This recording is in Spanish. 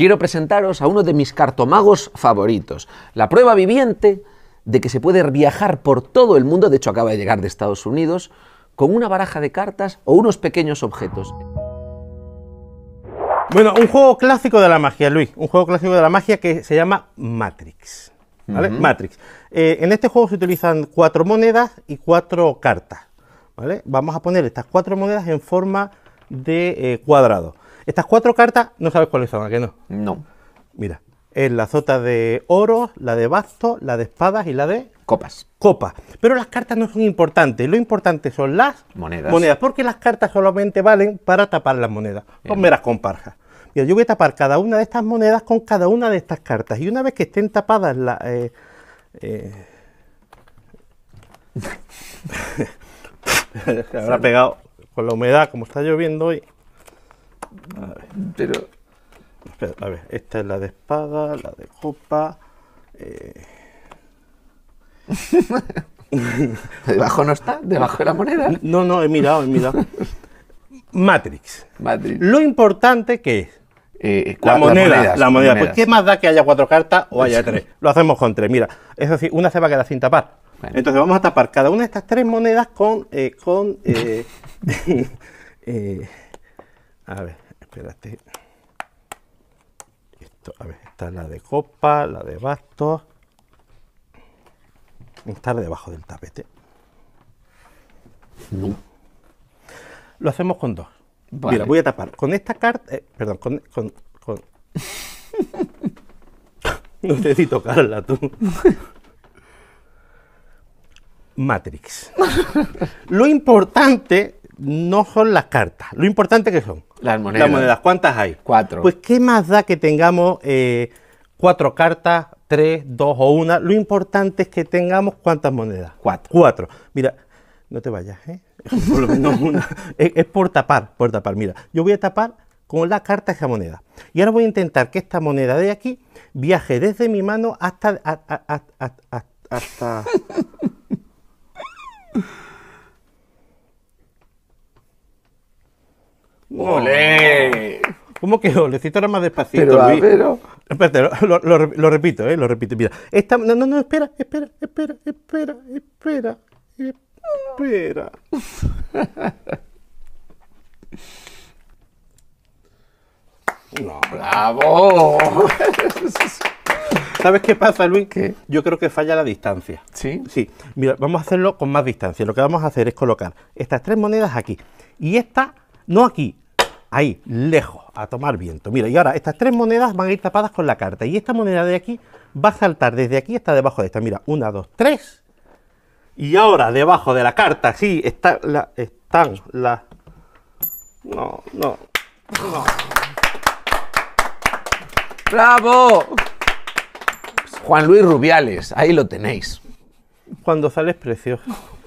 quiero presentaros a uno de mis cartomagos favoritos, la prueba viviente de que se puede viajar por todo el mundo, de hecho acaba de llegar de Estados Unidos, con una baraja de cartas o unos pequeños objetos. Bueno, un juego clásico de la magia, Luis, un juego clásico de la magia que se llama Matrix. Matrix. Eh, en este juego se utilizan cuatro monedas y cuatro cartas. ¿Vale? Vamos a poner estas cuatro monedas en forma de eh, cuadrado. Estas cuatro cartas no sabes cuáles son, ¿a que no? No. Mira, es la azota de oro, la de bastos, la de espadas y la de... Copas. Copas. Pero las cartas no son importantes. Lo importante son las monedas. monedas porque las cartas solamente valen para tapar las monedas. o me meras comparjas. Mira, yo voy a tapar cada una de estas monedas con cada una de estas cartas. Y una vez que estén tapadas las... Eh, eh, se habrá pegado con la humedad, como está lloviendo hoy. Pero. a ver, esta es la de espada, la de copa. Eh. ¿Debajo no está? ¿Debajo de la moneda? No, no, he mirado, he mirado. Matrix. Matrix. Lo importante que es. Eh, eh, la, moneda, monedas, la moneda. Pues, qué más da que haya cuatro cartas o haya tres. Lo hacemos con tres. Mira, es decir, una se va a quedar sin tapar. Entonces vamos a tapar cada una de estas tres monedas con. con a ver espérate. Esto, a ver, está la de copa, la de bastos. Está debajo del tapete. Lo hacemos con dos. Mira, voy a tapar con esta carta. Eh, perdón, con. no te di tocarla tú. Matrix. Lo importante no son las cartas, lo importante que son. Las monedas. Las monedas, ¿cuántas hay? Cuatro. Pues qué más da que tengamos eh, cuatro cartas, tres, dos o una. Lo importante es que tengamos cuántas monedas. Cuatro. Cuatro. Mira, no te vayas, ¿eh? Por lo menos una. es, por tapar, por tapar. Mira, yo voy a tapar con la carta esa moneda. Y ahora voy a intentar que esta moneda de aquí viaje desde mi mano hasta... hasta ¡Ole! ¿Cómo que necesito ahora más despacito, pero, Luis? Pero... Oh. Espérate, lo, repito, ¿eh? Lo repito. Mira, No, no, no, espera, espera, espera, espera, espera, espera. No, ¡Bravo! ¿Sabes qué pasa, Luis? ¿Qué? Yo creo que falla la distancia. ¿Sí? Sí. Mira, vamos a hacerlo con más distancia. Lo que vamos a hacer es colocar estas tres monedas aquí. Y esta, no aquí, ahí, lejos, a tomar viento. Mira, y ahora estas tres monedas van a ir tapadas con la carta. Y esta moneda de aquí va a saltar desde aquí hasta debajo de esta. Mira, una, dos, tres. Y ahora debajo de la carta, sí, está la, están las... No, no, no. ¡Bravo! Juan Luis Rubiales, ahí lo tenéis. Cuando sales precioso.